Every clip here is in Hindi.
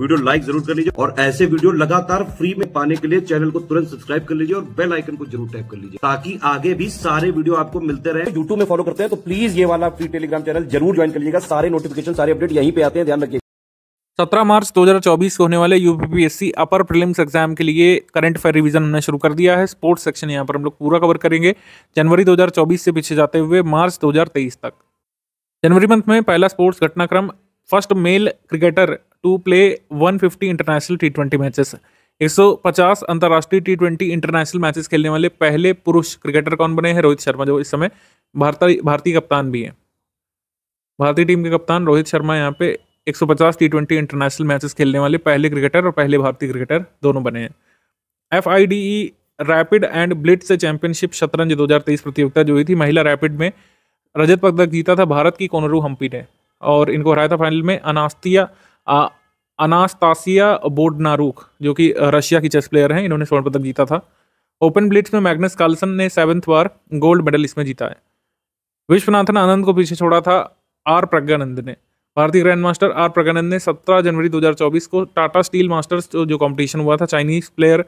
वीडियो लाइक जरूर कर लीजिए और ऐसे वीडियो लगातार फ्री में पाने के लिए चैनल को तुरंत सब्सक्राइब कर लीजिए और बेल आइकन को जरूर टैप कर लीजिए ताकि आगे भी सारे वीडियो आपको मिलते रहे यूट्यूब में फॉलो करते हैं तो प्लीज ये वाला फ्री टेलीग्राम चैनल जरूर ज्वाइन कर लीजिएगा सारे नोटिफिकेशन सारे अपडेट यहीं पे आते हैं ध्यान रखिए सत्रह मार्च 2024 को होने वाले यूपीपीएससी अपर प्रीलिम्स एग्जाम के लिए करंट अफेयर रिवीजन हमने शुरू कर दिया है स्पोर्ट्स सेक्शन यहाँ पर हम लोग पूरा कवर करेंगे जनवरी 2024 से पीछे जाते हुए मार्च 2023 तक जनवरी मंथ में पहला स्पोर्ट्स घटनाक्रम first male cricketer to play 150 international T twenty matches 150 अंतर्राष्ट्रीय टी ट्वेंटी इंटरनेशनल मैचेस खेलने वाले पहले पुरुष क्रिकेटर कौन बने हैं रोहित शर्मा जो इस समय भारतीय भारतीय कप्तान भी हैं भारतीय टीम के कप्तान रोहित शर्मा यहाँ पे 150 टी ट्वेंटी इंटरनेशनल मैचेस खेलने वाले पहले क्रिकेटर और पहले भारतीय क्रिकेटर दोनों बने हैं F I D E rapid and blitz championship शतरंज 2023 प्रतियोगिता जो हुई थी महिला रैपिड में रजत पदक जीता था भारत की कोनरू हम्पी ने और इनको हराया था फाइनल में अनास्तिया अनास्तासिया बोडनारूक जो कि रशिया की चेस प्लेयर हैं इन्होंने स्वर्ण पदक जीता था ओपन ब्लिट्स में मैग्नस कार्लसन ने सेवन्थ बार गोल्ड मेडल इसमें जीता है विश्वनाथन आनंद को पीछे छोड़ा था आर प्रज्ञानंद ने भारतीय ग्रैंड मास्टर आर प्रज्ञानंद ने 17 जनवरी 2024 को टाटा स्टील मास्टर्स जो, जो कंपटीशन हुआ था चाइनीज प्लेयर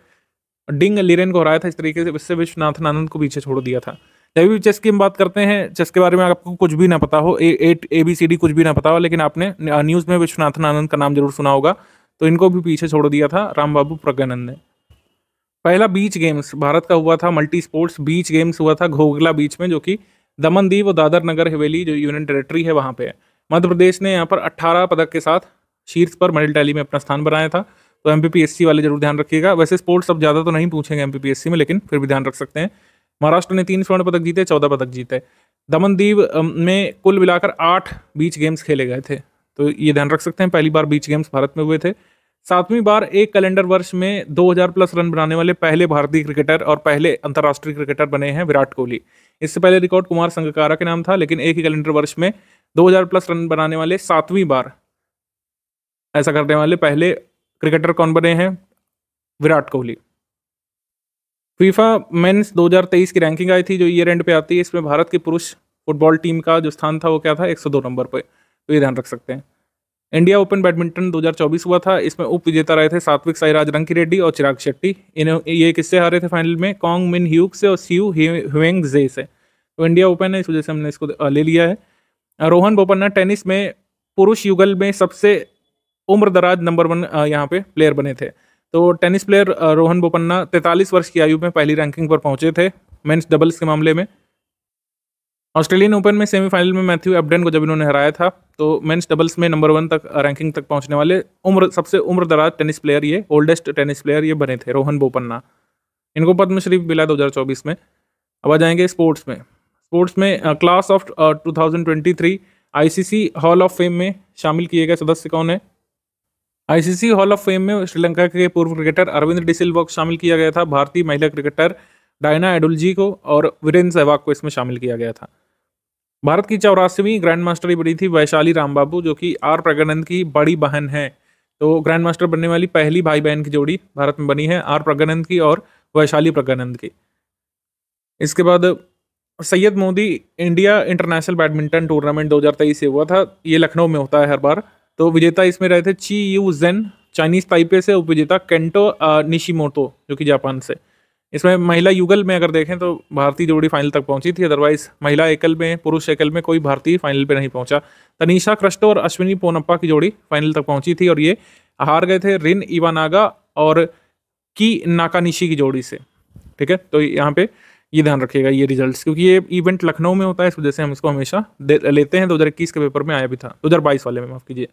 डिंग लिरेन को हराया था इस तरीके से इससे विश्वनाथन आनंद को पीछे छोड़ दिया था तभी चेस की हम बात करते हैं चेस के बारे में आपको कुछ भी ना पता हो ए एट ए बी सी डी कुछ भी ना पता हो लेकिन आपने न्यूज़ में विश्वनाथन आनंद का नाम जरूर सुना होगा तो इनको भी पीछे छोड़ दिया था राम बाबू प्रज्ञानंद ने पहला बीच गेम्स भारत का हुआ था मल्टी स्पोर्ट्स बीच गेम्स हुआ था घोगला बीच में जो कि दमन दीव और दादर नगर हवेली जो यूनियन टेरेटरी है वहाँ पे है मध्य प्रदेश ने यहाँ पर 18 पदक के साथ शीर्ष पर मेडल टैली में अपना स्थान बनाया था तो एम वाले जरूर ध्यान रखिएगा वैसे स्पोर्ट्स अब ज़्यादा तो नहीं पूछेंगे एम में लेकिन फिर भी ध्यान रख सकते हैं महाराष्ट्र ने तीन स्वर्ण पदक जीते चौदह पदक जीते दमनदीव में कुल मिलाकर आठ बीच गेम्स खेले गए थे तो ये ध्यान रख सकते हैं पहली बार बीच गेम्स भारत में हुए थे सातवीं बार एक कैलेंडर वर्ष में 2000 प्लस रन बनाने वाले पहले भारतीय क्रिकेटर और पहले अंतर्राष्ट्रीय क्रिकेटर बने हैं विराट कोहली इससे पहले रिकॉर्ड कुमार संगकारा के नाम था लेकिन एक ही कैलेंडर वर्ष में 2000 प्लस रन बनाने वाले सातवीं बार ऐसा करने वाले पहले क्रिकेटर कौन बने हैं विराट कोहली फीफा मेंस 2023 की रैंकिंग आई थी जो ईयर एंड पे आती है इसमें भारत की पुरुष फुटबॉल टीम का जो स्थान था वो क्या था 102 नंबर पे तो ये ध्यान रख सकते हैं इंडिया ओपन बैडमिंटन 2024 हुआ था इसमें उप विजेता रहे थे सात्विक साईराज रंकी रेड्डी और चिराग शेट्टी इन्हें ये किससे हारे थे फाइनल में कॉन्ग मिन ह्यूक से और सीयू ह्यूंग जे से तो इंडिया ओपन है इस वजह से हमने इसको ले लिया है रोहन बोपन्ना टेनिस में पुरुष युगल में सबसे उम्र दराज नंबर वन यहाँ पे प्लेयर बने थे तो टेनिस प्लेयर रोहन बोपन्ना तैंतालीस वर्ष की आयु में पहली रैंकिंग पर पहुंचे थे मेन्स डबल्स के मामले में ऑस्ट्रेलियन ओपन में सेमीफाइनल में मैथ्यू एबडन को जब इन्होंने हराया था तो मेन्स डबल्स में नंबर वन तक रैंकिंग तक पहुंचने वाले उम्र सबसे उम्र दराज टेनिस प्लेयर ये ओल्डेस्ट टेनिस प्लेयर ये बने थे रोहन बोपन्ना इनको पद्मश्री मिला चौबीस में अब आ जाएंगे स्पोर्ट्स में स्पोर्ट्स में class of C C hall of fame में शामिल किए गए सदस्य कौन है आईसीसी हॉल ऑफ फेम में श्रीलंका के पूर्व क्रिकेटर अरविंद डिसिल्वा को शामिल किया गया था भारतीय महिला क्रिकेटर डायना एडुलजी को और वीरेंद्र सहवाग को इसमें शामिल किया गया था भारत की चौरासीवीं ग्रैंड ही बनी थी वैशाली रामबाबू जो कि आर प्रगनंद की बड़ी बहन है तो ग्रैंड मास्टर बनने वाली पहली भाई बहन की जोड़ी भारत में बनी है आर प्रगनंद की और वैशाली प्रगनंद की इसके बाद Syed Modi India international badminton tournament 2023 से हुआ था ये लखनऊ में होता है हर बार तो विजेता इसमें रहे थे ची यू जेन चाइनीज ताइपे से उपविजेता केंटो निशिमोटो जो कि जापान से इसमें महिला युगल में अगर देखें तो भारतीय जोड़ी फाइनल तक पहुंची थी अदरवाइज महिला एकल में पुरुष एकल में कोई भारतीय फाइनल पे नहीं पहुंचा तनिषा क्रस्टो और अश्विनी पोनप्पा की जोड़ी फाइनल तक पहुंची थी और ये हार गए थे रिन इवानागा और की नाकानिशी की जोड़ी से ठीक है तो यहाँ पे ये ध्यान रखिएगा ये रिजल्ट्स क्योंकि ये इवेंट लखनऊ में होता है इस वजह से हम इसको हमेशा लेते हैं दो के पेपर में आया भी था दो वाले में माफ़ कीजिए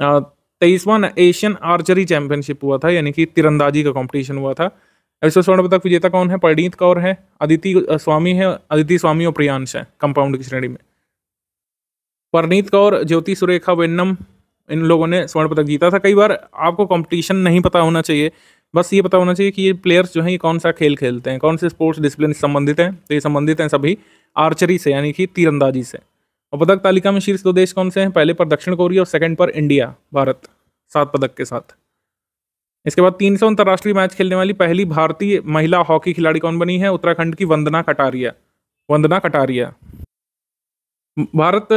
तेईसवा एशियन आर्चरी चैंपियनशिप हुआ था यानी कि तिरंदाजी का कॉम्पिटिशन हुआ था ऐसे स्वर्ण पदक विजेता कौन है परिणीत कौर है अदिति स्वामी है अदिति स्वामी और प्रियांश है कंपाउंड की श्रेणी में परनीत कौर ज्योति सुरेखा वेन्नम इन लोगों ने स्वर्ण पदक जीता था कई बार आपको कंपटीशन नहीं पता होना चाहिए बस ये पता होना चाहिए कि ये प्लेयर्स जो हैं ये कौन सा खेल खेलते हैं कौन से स्पोर्ट्स डिसिप्लिन संबंधित हैं तो ये संबंधित हैं सभी आर्चरी से यानी कि तीरंदाजी से और पदक तालिका में शीर्ष दो देश कौन से हैं पहले पर दक्षिण कोरिया और सेकंड पर इंडिया भारत सात पदक के साथ इसके बाद तीन सौ अंतर्राष्ट्रीय मैच खेलने वाली पहली भारतीय महिला हॉकी खिलाड़ी कौन बनी है उत्तराखंड की वंदना कटारिया वंदना कटारिया भारत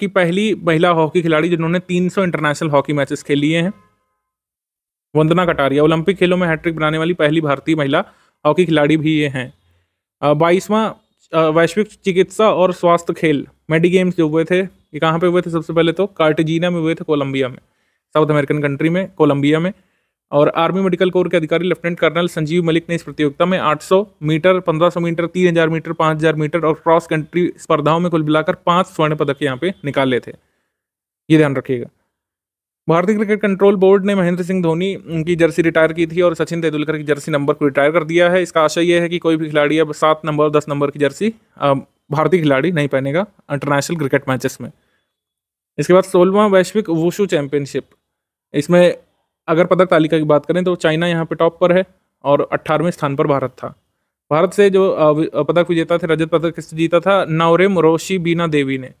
की पहली महिला हॉकी खिलाड़ी जिन्होंने 300 इंटरनेशनल हॉकी मैचेस खेल लिए हैं वंदना कटारिया ओलंपिक खेलों में हैट्रिक बनाने वाली पहली भारतीय महिला हॉकी खिलाड़ी भी ये हैं बाईसवां वैश्विक चिकित्सा और स्वास्थ्य खेल मेडी गेम्स जो हुए थे ये कहाँ पे हुए थे सबसे पहले तो कार्टजीना में हुए थे कोलंबिया में साउथ अमेरिकन कंट्री में कोलंबिया में और आर्मी मेडिकल कोर के अधिकारी लेफ्टिनेंट कर्नल संजीव मलिक ने इस प्रतियोगिता में 800 मीटर 1500 मीटर 3000 मीटर 5000 मीटर और क्रॉस कंट्री स्पर्धाओं में कुल मिलाकर पाँच स्वर्ण पदक यहाँ पे निकाले थे ये ध्यान रखिएगा भारतीय क्रिकेट कंट्रोल बोर्ड ने महेंद्र सिंह धोनी की जर्सी रिटायर की थी और सचिन तेंदुलकर की जर्सी नंबर को रिटायर कर दिया है इसका आशय यह है कि कोई भी खिलाड़ी अब सात नंबर दस नंबर की जर्सी भारतीय खिलाड़ी नहीं पहनेगा इंटरनेशनल क्रिकेट मैचेस में इसके बाद सोलवा वैश्विक वुशु चैंपियनशिप इसमें अगर पदक तालिका की बात करें तो चाइना यहाँ पर टॉप पर है और अट्ठारहवें स्थान पर भारत था भारत से जो पदक विजेता थे रजत पदक किसने जीता था नवरेम रोशी बीना देवी ने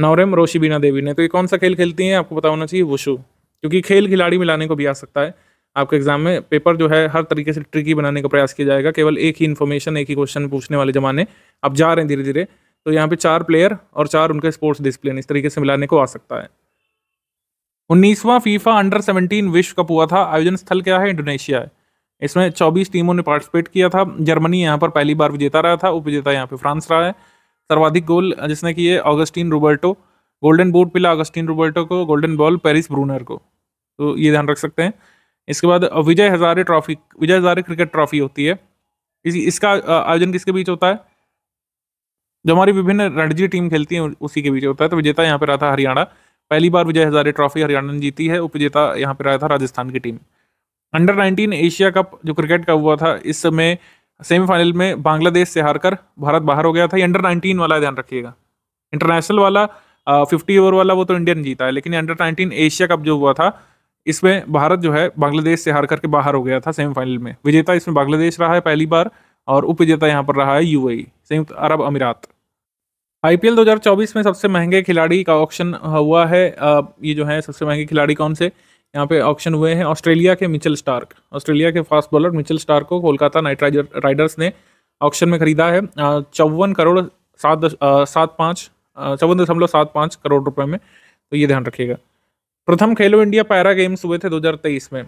नौरम रोशिबीना देवी ने तो ये कौन सा खेल खेलती हैं आपको पता होना चाहिए वुशु क्योंकि खेल खिलाड़ी मिलाने को भी आ सकता है आपके एग्जाम में पेपर जो है हर तरीके से ट्रिकी बनाने का प्रयास किया जाएगा केवल एक ही इन्फॉर्मेशन एक ही क्वेश्चन पूछने वाले जमाने अब जा रहे हैं धीरे धीरे तो यहाँ पे चार प्लेयर और चार उनके स्पोर्ट्स डिसिप्लिन इस तरीके से मिलाने को आ सकता है उन्नीसवां फीफा अंडर सेवनटीन विश्व कप हुआ था आयोजन स्थल क्या है इंडोनेशिया है इसमें चौबीस टीमों ने पार्टिसिपेट किया था जर्मनी यहाँ पर पहली बार विजेता रहा था उप विजेता यहाँ पे फ्रांस रहा है सर्वाधिक गोल जिसने किए ऑगस्टीन रोबर्टो गोल्डन बूट पिला ऑगस्टीन रोबर्टो को गोल्डन बॉल पेरिस ब्रूनर को तो ये ध्यान रख सकते हैं इसके बाद Vijay Hazare trophy Vijay Hazare cricket trophy होती है इस, इसका आयोजन किसके बीच होता है जो हमारी विभिन्न रणजी टीम खेलती है उसी के बीच होता है तो विजेता यहाँ पर रहा था हरियाणा पहली बार विजय हज़ारे ट्रॉफी हरियाणा ने जीती है उपजेता यहाँ पर रहा था राजस्थान की टीम अंडर 19 एशिया कप जो क्रिकेट का हुआ था इस समय सेमीफाइनल में बांग्लादेश से हारकर भारत बाहर हो गया था ये अंडर नाइनटीन वाला ध्यान रखिएगा इंटरनेशनल वाला फिफ्टी ओवर वाला वो तो इंडियन जीता है लेकिन अंडर नाइनटीन एशिया कप जो हुआ था इसमें भारत जो है बांग्लादेश से हार करके बाहर हो गया था सेमीफाइनल में विजेता इसमें बांग्लादेश रहा है पहली बार और उप विजेता यहाँ पर रहा है यू e, संयुक्त अरब अमीरात आईपीएल 2024 में सबसे महंगे खिलाड़ी का ऑप्शन हुआ है ये जो है सबसे महंगे खिलाड़ी कौन से यहाँ पे ऑप्शन हुए हैं ऑस्ट्रेलिया के मिचल स्टार्क ऑस्ट्रेलिया के फास्ट बॉलर मिचल स्टार्क को कोलकाता नाइट राइडर्स ने ऑक्शन में खरीदा है चौवन करोड़ सात सात पाँच चौवन दशमलव सात पाँच करोड़ रुपए में तो ये ध्यान रखिएगा प्रथम खेलो इंडिया पैरा गेम्स हुए थे 2023 में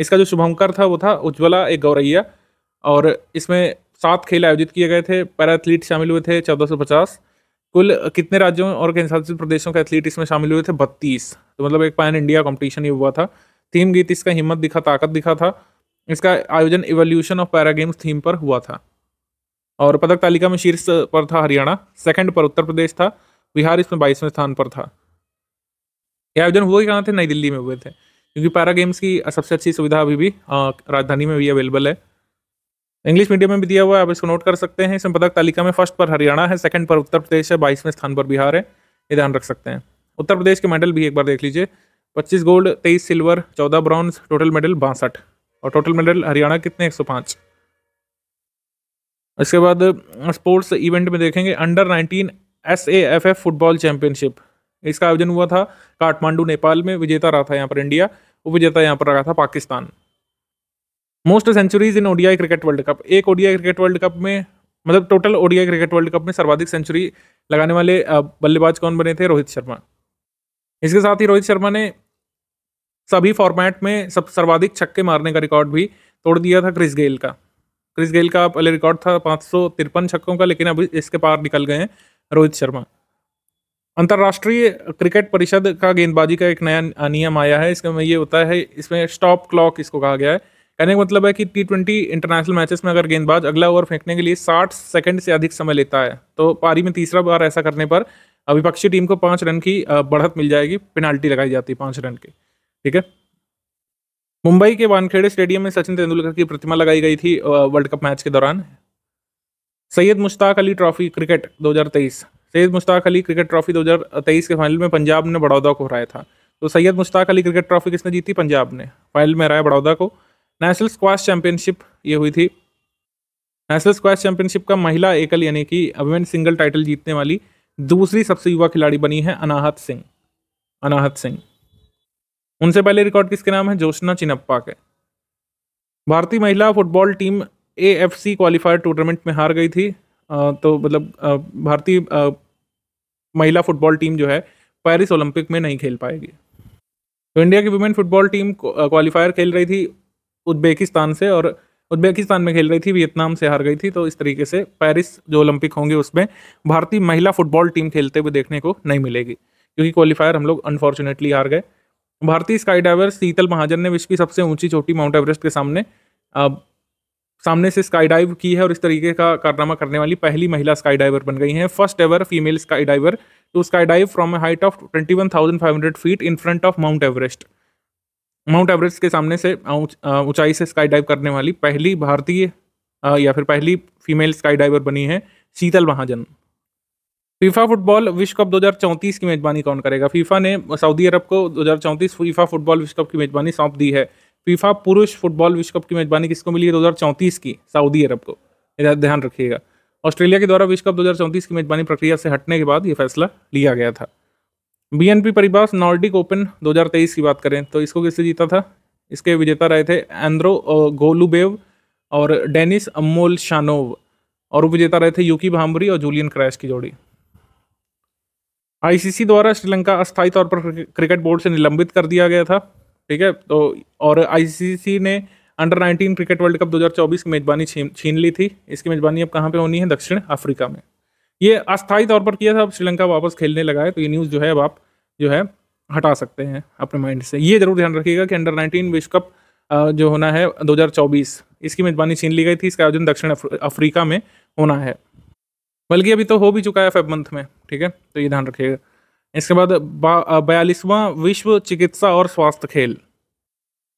इसका जो शुभंकर था वो था उज्ज्वला एक गौरैया और इसमें सात खेल आयोजित किए गए थे पैरा एथलीट शामिल हुए थे चौदह सौ पचास कुल कितने राज्यों और केंद्रशासित प्रदेशों के एथलीट इसमें शामिल हुए थे बत्तीस तो मतलब एक पैन इंडिया कॉम्पिटिशन ये हुआ था थीम गीत इसका हिम्मत दिखा ताकत दिखा था इसका आयोजन evolution of para games theme पर हुआ था और पदक तालिका में शीर्ष पर था हरियाणा सेकंड पर उत्तर प्रदेश था बिहार इसमें बाईसवें स्थान पर था यह आयोजन हुए कहाँ थे नई दिल्ली में हुए थे क्योंकि पैरा गेम्स की सबसे अच्छी सुविधा अभी भी राजधानी में भी अवेलेबल है इंग्लिश मीडियम में भी दिया हुआ है आप इसको नोट कर सकते हैं इसमें पदक तालिका में फर्स्ट पर हरियाणा है सेकंड पर उत्तर प्रदेश है बाईसवें स्थान पर बिहार है ये ध्यान रख सकते हैं उत्तर प्रदेश के मेडल भी एक बार देख लीजिए पच्चीस गोल्ड तेईस सिल्वर चौदह ब्रॉन्ज टोटल मेडल बासठ और टोटल मेडल हरियाणा कितने एक सौ इसके बाद स्पोर्ट्स इवेंट में देखेंगे under nineteen S A F F football championship इसका आयोजन हुआ था काठमांडू नेपाल में विजेता रहा था यहाँ पर इंडिया उपविजेता यहाँ पर रहा था Pakistan most centuries in ODI cricket world cup एक ओडीआई क्रिकेट वर्ल्ड कप में मतलब total ODI cricket world cup में सर्वाधिक सेंचुरी लगाने वाले बल्लेबाज कौन बने थे रोहित शर्मा इसके साथ ही रोहित शर्मा ने सभी फॉर्मेट में सब सर्वाधिक छक्के मारने का रिकॉर्ड भी तोड़ दिया था क्रिस गेल का क्रिस गेल का पहले रिकॉर्ड था पाँच सौ तिरपन छक्कों का लेकिन अभी इसके पार निकल गए हैं रोहित शर्मा अंतर्राष्ट्रीय क्रिकेट परिषद का गेंदबाजी का एक नया नियम आया है इसमें में ये होता है इसमें स्टॉप क्लॉक इसको कहा गया है कहने का मतलब है कि टी ट्वेंटी इंटरनेशनल मैचेस में अगर गेंदबाज अगला ओवर फेंकने के लिए साठ सेकंड से अधिक समय लेता है तो पारी में तीसरा बार ऐसा करने पर विपक्षी टीम को पाँच रन की बढ़त मिल जाएगी पेनाल्टी लगाई जाती है पाँच रन की ठीक है मुंबई के वानखेड़े स्टेडियम में सचिन तेंदुलकर की प्रतिमा लगाई गई थी वर्ल्ड कप मैच के दौरान Syed Mushtaq Ali trophy cricket 2023 Syed Mushtaq Ali cricket trophy 2023 के फाइनल में पंजाब ने बड़ौदा को हराया था तो सैयद मुश्ताक अली क्रिकेट ट्रॉफी किसने जीती पंजाब ने फाइनल में हराया बड़ौदा को नेशनल स्क्वाश चैंपियनशिप ये हुई थी नेशनल स्क्वाश चैंपियनशिप का महिला एकल यानी कि अभिमन सिंगल टाइटल जीतने वाली दूसरी सबसे युवा खिलाड़ी बनी है अनाहत सिंह अनाहत सिंह उनसे पहले रिकॉर्ड किसके नाम है जोशना चिनप्पा के भारतीय महिला football team A F C qualifier tournament में हार गई थी आ, तो मतलब भारतीय महिला फुटबॉल टीम जो है पेरिस ओलंपिक में नहीं खेल पाएगी तो इंडिया की वुमेन फुटबॉल टीम क्वालिफायर खेल रही थी उज्बेकिस्तान से और उज्बेकिस्तान में खेल रही थी वियतनाम से हार गई थी तो इस तरीके से पेरिस जो ओलंपिक होंगे उसमें भारतीय महिला फुटबॉल टीम खेलते हुए देखने को नहीं मिलेगी क्योंकि क्वालिफायर हम लोग अनफॉर्चुनेटली हार गए भारतीय स्काई डाइवर शीतल महाजन ने विश्व की सबसे ऊंची चोटी माउंट एवरेस्ट के सामने अब सामने से स्काई डाइव की है और इस तरीके का कारनामा करने वाली पहली महिला स्काई डाइवर बन गई हैं first ever female sky diver to sky dive from height of twenty one thousand five hundred feet in front of Mount Everest Mount Everest के सामने से ऊंचाई से स्काई डाइव करने वाली पहली भारतीय या फिर पहली फीमेल स्काई डाइवर बनी है शीतल महाजन फीफा फुटबॉल विश्व कप 2034 की मेजबानी कौन करेगा फीफा ने सऊदी अरब को 2034 फीफा फुटबॉल विश्व कप की मेजबानी सौंप दी है फीफा पुरुष फुटबॉल विश्व कप की मेजबानी किसको मिली है दो की सऊदी अरब को ध्यान रखिएगा ऑस्ट्रेलिया के द्वारा विश्व कप 2034 की मेजबानी प्रक्रिया से हटने के बाद ये फैसला लिया गया था बीएनपी परिभाष नॉर्डिक ओपन 2023 की बात करें तो इसको किससे जीता था इसके विजेता रहे थे एंद्रो गोलुबेव और डेनिस अमोल शानोव और विजेता रहे थे यूकी भामरी और जूलियन क्रैश की जोड़ी आईसीसी द्वारा श्रीलंका अस्थायी तौर पर क्रिकेट बोर्ड से निलंबित कर दिया गया था ठीक है तो और आईसीसी ने अंडर 19 क्रिकेट वर्ल्ड कप 2024 की मेजबानी छीन छीन ली थी इसकी मेजबानी अब कहाँ पे होनी है दक्षिण अफ्रीका में ये अस्थायी तौर पर किया था अब श्रीलंका वापस खेलने लगा है तो ये न्यूज़ जो है अब आप जो है हटा सकते हैं अपने माइंड से ये जरूर ध्यान रखिएगा कि अंडर नाइनटीन विश्व कप जो होना है 2024 इसकी मेजबानी छीन ली गई थी इसका आयोजन दक्षिण अफ्रीका में होना है बल्कि अभी तो हो भी चुका है फेब मंथ में ठीक है तो ये ध्यान रखिएगा इसके बाद बयालीसवां विश्व चिकित्सा और स्वास्थ्य खेल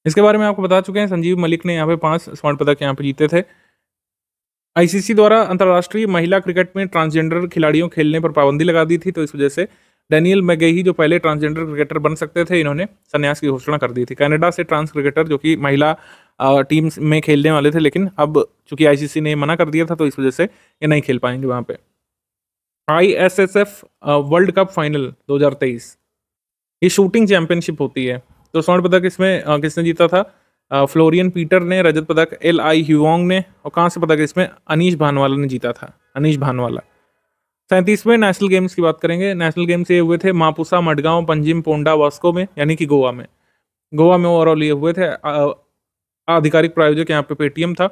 इसके बारे में आपको बता चुके हैं संजीव मलिक ने यहाँ पे पांच स्वर्ण पदक यहाँ पे जीते थे आईसीसी द्वारा अंतर्राष्ट्रीय महिला क्रिकेट में ट्रांसजेंडर खिलाड़ियों खेलने पर पाबंदी लगा दी थी तो इस वजह से डैनियल मैगही जो पहले ट्रांसजेंडर क्रिकेटर बन सकते थे इन्होंने संन्यास की घोषणा कर दी थी कनाडा से ट्रांस क्रिकेटर जो कि महिला टीम में खेलने वाले थे लेकिन अब चूंकि आईसीसी ने मना कर दिया था तो इस वजह से ये नहीं खेल पाएंगे वहाँ पे एफ वर्ल्ड कप फाइनल दो ये शूटिंग चैंपियनशिप होती है तो स्वर्ण पदक इसमें किसने जीता था फ्लोरियन पीटर ने रजत पदक एल आई ह्यूंग ने और कहाँ से पदक इसमें अनिश भानवाला ने जीता था अनिश भानवाला सैंतीसवें नेशनल गेम्स की बात करेंगे नेशनल गेम्स ये हुए थे मापुसा मडगांव पंजिम पोंडा वास्को में यानी कि गोवा में गोवा में ओवरऑल ये हुए थे आधिकारिक प्रायोजक यहाँ पे पेटीएम था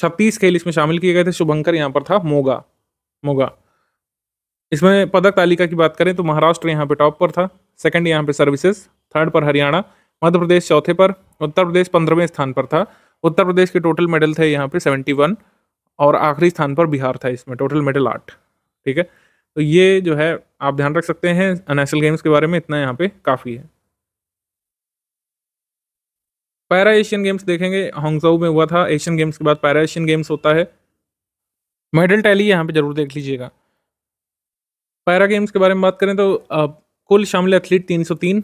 छत्तीस खेल इसमें शामिल किए गए थे शुभंकर यहाँ पर था मोगा मोगा इसमें पदक तालिका की बात करें तो महाराष्ट्र यहाँ पे टॉप पर था सेकंड यहाँ पे सर्विसेज थर्ड पर हरियाणा मध्य प्रदेश चौथे पर उत्तर प्रदेश पंद्रहवें स्थान पर था उत्तर प्रदेश के टोटल मेडल थे यहाँ पे सेवेंटी वन और आखिरी स्थान पर बिहार था इसमें टोटल मेडल आठ ठीक है तो ये जो है आप ध्यान रख सकते हैं नेशनल गेम्स के बारे में इतना यहाँ पे काफ़ी है पैरा एशियन गेम्स देखेंगे हांगजाऊ में हुआ था एशियन गेम्स के बाद पैरा एशियन गेम्स होता है मेडल टैली यहाँ पे जरूर देख लीजिएगा पैरा गेम्स के बारे में बात करें तो कुल शामिल एथलीट 303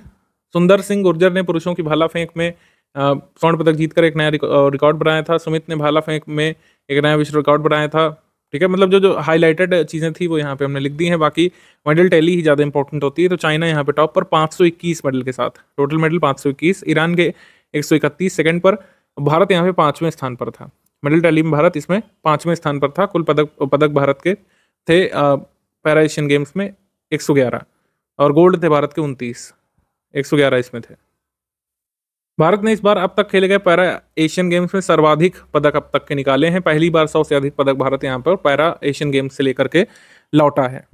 सुंदर सिंह गुर्जर ने पुरुषों की भाला फेंक में स्वर्ण पदक जीतकर एक नया रिकॉर्ड बनाया था सुमित ने भाला फेंक में एक नया विश्व रिकॉर्ड बनाया था ठीक है मतलब जो जो हाईलाइटेड चीज़ें थी वो यहाँ पे हमने लिख दी हैं बाकी मेडल टैली ही ज़्यादा इंपॉर्टेंट होती है तो चाइना यहाँ पे टॉप पर 521 मेडल के साथ टोटल मेडल 521 ईरान के 131 सेकंड पर भारत यहाँ पे पाँचवें स्थान पर था मेडल टैली में भारत इसमें पाँचवें स्थान पर था कुल पदक पदक भारत के थे पैरा एशियन गेम्स में एक और गोल्ड थे भारत के उनतीस एक इसमें थे भारत ने इस बार अब तक खेले गए पैरा एशियन गेम्स में सर्वाधिक पदक अब तक के निकाले हैं पहली बार सौ से अधिक पदक भारत यहाँ पर पैरा एशियन गेम्स से लेकर के लौटा है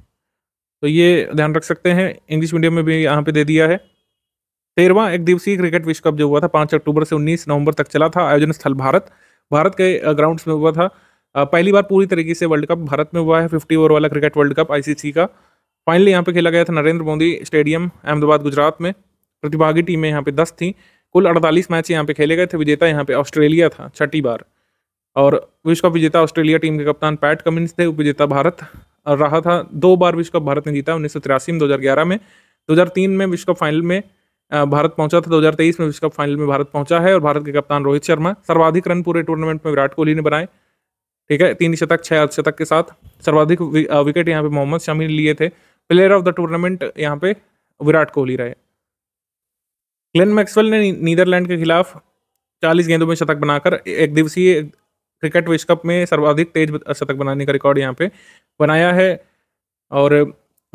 तो ये ध्यान रख सकते हैं इंग्लिश मीडियम में भी यहाँ पे दे दिया है तेरवा एक दिवसीय क्रिकेट विश्व कप जो हुआ था पाँच अक्टूबर से उन्नीस नवंबर तक चला था आयोजन स्थल भारत भारत के ग्राउंड्स में हुआ था पहली बार पूरी तरीके से वर्ल्ड कप भारत में हुआ है फिफ्टी ओवर वाला क्रिकेट वर्ल्ड कप आईसीसी का फाइनली यहाँ पे खेला गया था नरेंद्र मोदी स्टेडियम अहमदाबाद गुजरात में प्रतिभागी टीमें यहाँ पे दस थी कुल 48 मैच यहाँ पे खेले गए थे विजेता यहाँ पे ऑस्ट्रेलिया था छठी बार और विश्व कप विजेता ऑस्ट्रेलिया टीम के कप्तान पैट कमिंस थे उपविजेता भारत रहा था दो बार विश्व कप भारत ने जीता उन्नीस में दो में दो में विश्व कप फाइनल में भारत पहुंचा था 2023 में विश्व कप फाइनल में भारत पहुंचा है और भारत के कप्तान रोहित शर्मा सर्वाधिक रन पूरे टूर्नामेंट में विराट कोहली ने बनाए ठीक है तीन शतक छः शतक के साथ सर्वाधिक विकेट यहाँ पे मोहम्मद शमी लिए थे प्लेयर ऑफ द टूर्नामेंट यहाँ पे विराट कोहली रहे ग्लेन मैक्सवेल ने नीदरलैंड के खिलाफ 40 गेंदों में शतक बनाकर एक दिवसीय क्रिकेट विश्व कप में सर्वाधिक तेज शतक बनाने का रिकॉर्ड यहाँ पे बनाया है और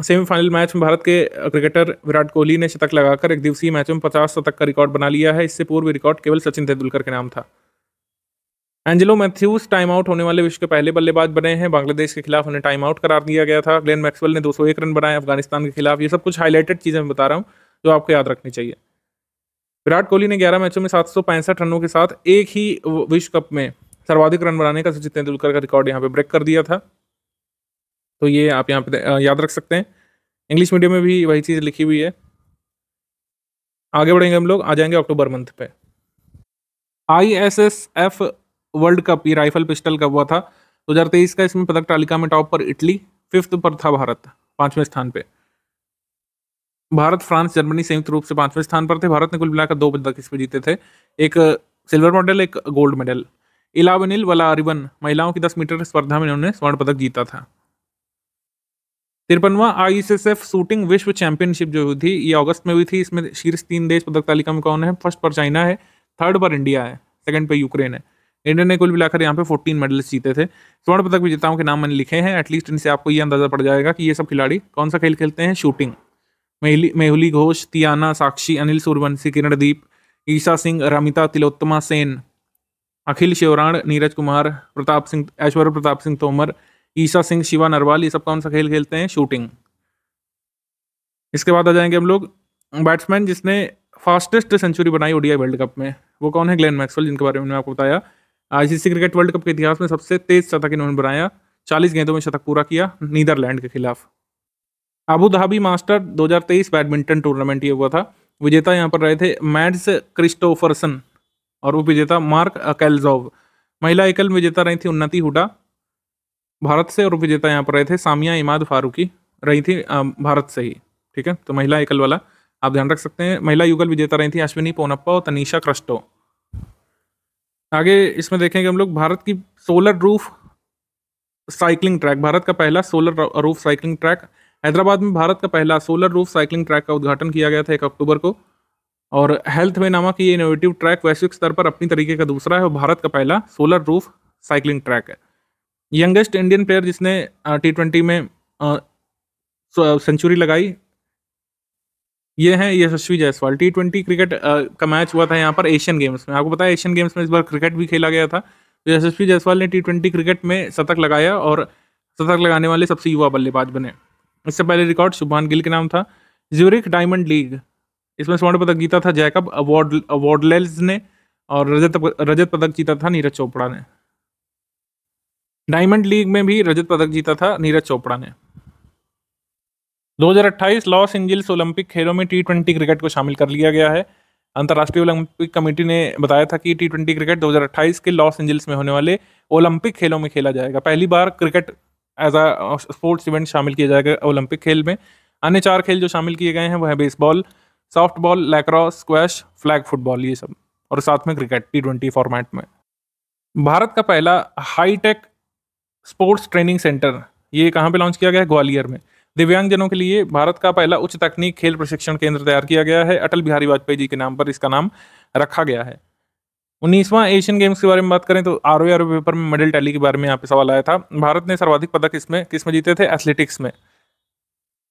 सेमीफाइनल मैच में भारत के क्रिकेटर विराट कोहली ने शतक लगाकर एक दिवसीय मैच में पचास शतक का रिकॉर्ड बना लिया है इससे पूर्व रिकॉर्ड केवल सचिन तेंदुलकर के नाम था एंजेलो मैथ्यूज टाइम आउट होने वाले विश्व के पहले बल्लेबाज बने हैं बांग्लादेश के खिलाफ उन्हें टाइम आउट करार दिया गया था ग्लेन मैक्सवेल ने 201 रन बनाए अफगानिस्तान के खिलाफ ये सब कुछ हाईलाइटेड चीज़ें मैं बता रहा हूँ जो आपको याद रखनी चाहिए विराट कोहली ने 11 मैचों में सात रनों के साथ एक ही विश्व कप में सर्वाधिक रन बनाने का सचिन तेंदुलकर का रिकॉर्ड यहाँ पे ब्रेक कर दिया था तो ये आप यहाँ पे याद रख सकते हैं इंग्लिश मीडियम में भी वही चीज़ लिखी हुई है आगे बढ़ेंगे हम लोग आ जाएंगे अक्टूबर मंथ पे I S S F world cup ये राइफल पिस्टल का हुआ था 2023 का इसमें पदक तालिका में टॉप पर इटली फिफ्थ पर था भारत पांचवें स्थान पर भारत फ्रांस जर्मनी संयुक्त रूप से पांचवें स्थान पर थे भारत ने कुल मिलाकर दो पदक इसमें जीते थे एक सिल्वर मेडल एक गोल्ड मेडल इलावनिल वाला अरिवन महिलाओं की दस मीटर स्पर्धा में उन्होंने स्वर्ण पदक जीता था तिरपनवा आई आईएसएसएफ शूटिंग विश्व चैंपियनशिप जो हुई थी ये अगस्त में हुई थी इसमें शीर्ष तीन देश पदक तालिका में कौन है फर्स्ट पर चाइना है थर्ड पर इंडिया है सेकंड पर यूक्रेन है इंडिया ने कुल मिलाकर यहाँ पे 14 मेडल्स जीते थे स्वर्ण पदक विजेताओं के नाम मैंने लिखे हैं एटलीस्ट इनसे आपको ये अंदाजा पड़ जाएगा कि ये सब खिलाड़ी कौन सा खेल खेलते हैं शूटिंग मेहली मेहुली घोष तियाना साक्षी अनिल सूर्यवंशी किरणदीप ईशा सिंह रमिता तिलोत्तमा सेन अखिल शिवराण नीरज कुमार प्रताप सिंह ऐश्वर्य प्रताप सिंह तोमर ईशा सिंह शिवा नरवाल ये सब कौन सा खेल खेलते हैं शूटिंग इसके बाद आ जाएंगे हम लोग बैट्समैन जिसने फास्टेस्ट सेंचुरी बनाई ओडीआई वर्ल्ड कप में वो कौन है ग्लेन मैक्सवेल जिनके बारे में मैंने आपको बताया आईसीसी क्रिकेट वर्ल्ड कप के इतिहास में सबसे तेज शतक इन्होंने बनाया चालीस गेंदों में शतक पूरा किया नीदरलैंड के खिलाफ Abu Dhabi master 2023 badminton tournament ये हुआ था विजेता यहाँ पर रहे थे मैड्स क्रिस्टोफरसन और उप विजेता मार्क अकेलजोव महिला एकल विजेता रही थी उन्नति हुडा भारत से और उप विजेता यहाँ पर रहे थे सामिया इमाद फारूकी रही थी भारत से ही ठीक है तो महिला एकल वाला आप ध्यान रख सकते हैं महिला युगल विजेता रही थी अश्विनी पोनप्पा और तनीषा क्रस्टो आगे इसमें देखेंगे हम लोग भारत की solar roof cycling track Bharat का पहला solar roof cycling track Hyderabad में भारत का पहला सोलर रूफ साइकिलिंग ट्रैक का उद्घाटन किया गया था एक अक्टूबर को और हेल्थ वे नामक ये इनोवेटिव ट्रैक वैश्विक स्तर पर अपनी तरीके का दूसरा है और भारत का पहला सोलर रूफ साइकिलिंग ट्रैक है यंगेस्ट इंडियन प्लेयर जिसने टी ट्वेंटी में सेंचुरी लगाई ये हैं Yashasvi Jaiswal T twenty cricket का मैच हुआ था यहाँ पर एशियन गेम्स में आपको पता है एशियन गेम्स में इस बार क्रिकेट भी खेला गया था तो यशस्वी जायसवाल ने टी ट्वेंटी क्रिकेट में शतक लगाया और शतक लगाने वाले सबसे युवा बल्लेबाज बने इससे पहले रिकॉर्ड शुभान गिल के नाम था ज्यूरिक डायमंड लीग इसमें स्वर्ण पदक जीता था जैकब अवार्ड अवॉर्डलेल्स ने और रजत रजत पदक जीता था नीरज चोपड़ा ने डायमंड लीग में भी रजत पदक जीता था नीरज चोपड़ा ने 2028 लॉस एंजल्स ओलंपिक खेलों में टी ट्वेंटी क्रिकेट को शामिल कर लिया गया है अंतर्राष्ट्रीय ओलंपिक कमेटी ने बताया था कि टी ट्वेंटी क्रिकेट 2028 के लॉस एंजल्स में होने वाले ओलंपिक खेलों में खेला जाएगा पहली बार cricket as a sports event शामिल किया जाएगा ओलंपिक खेल में अन्य चार खेल जो शामिल किए गए हैं वह है baseball ball lacrosse squash flag football ये सब और साथ में क्रिकेट टी ट्वेंटी फॉर्मेट में भारत का पहला हाईटेक स्पोर्ट्स ट्रेनिंग सेंटर ये कहाँ पे लॉन्च किया गया है ग्वालियर में दिव्यांगजनों के लिए भारत का पहला उच्च तकनीक खेल प्रशिक्षण केंद्र तैयार किया गया है अटल बिहारी वाजपेयी जी के नाम पर इसका नाम रखा गया है उन्नीसवां एशियन गेम्स के बारे में बात करें तो आर ओ पेपर में मेडल टैली के बारे में यहाँ पे सवाल आया था भारत ने सर्वाधिक पदक इसमें किस में जीते थे एथलेटिक्स में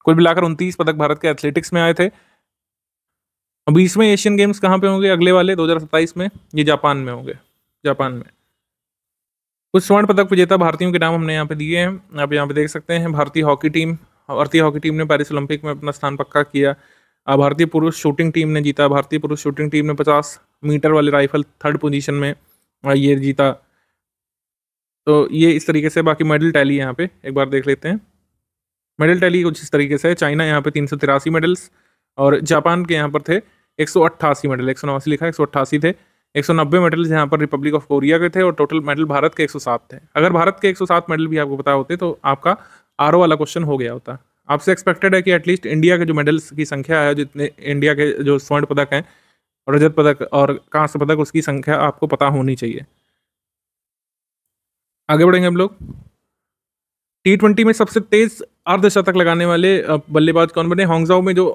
कुल मिलाकर उनतीस पदक भारत के एथलेटिक्स में आए थे बीसवें एशियन गेम्स कहाँ पे होंगे अगले वाले दो में ये जापान में होंगे जापान में कुछ स्वर्ण पदक विजेता भारतीयों के नाम हमने यहाँ पे दिए हैं आप यहाँ पे देख सकते हैं भारतीय हॉकी टीम भारतीय हॉकी टीम ने पेरिस ओलंपिक में अपना स्थान पक्का किया भारतीय पुरुष शूटिंग टीम ने जीता भारतीय पुरुष शूटिंग टीम ने पचास मीटर वाले राइफल थर्ड पोजीशन में ये जीता तो ये इस तरीके से बाकी मेडल टैली यहाँ पे एक बार देख लेते हैं मेडल टैली कुछ इस तरीके से चाइना यहाँ पे तीन सौ तिरासी मेडल्स और जापान के यहाँ पर थे एक सौ अट्ठासी मेडल एक सौ नवासी लिखा एक सौ अट्ठासी थे एक सौ नब्बे मेडल्स यहाँ पर रिपब्लिक ऑफ कोरिया के थे और टोटल मेडल भारत के एक सौ सात थे अगर भारत के एक सौ सात मेडल भी आपको पता होते तो आपका आर वाला क्वेश्चन हो गया होता आपसे एक्सपेक्टेड है कि एटलीस्ट इंडिया के जो मेडल्स की संख्या है जितने इंडिया के जो स्वर्ण पदक हैं रजत पदक और कांस्य पदक उसकी संख्या आपको पता होनी चाहिए आगे बढ़ेंगे हम लोग टी ट्वेंटी में सबसे तेज अर्धशतक लगाने वाले बल्लेबाज कौन बने होंगजाओ में जो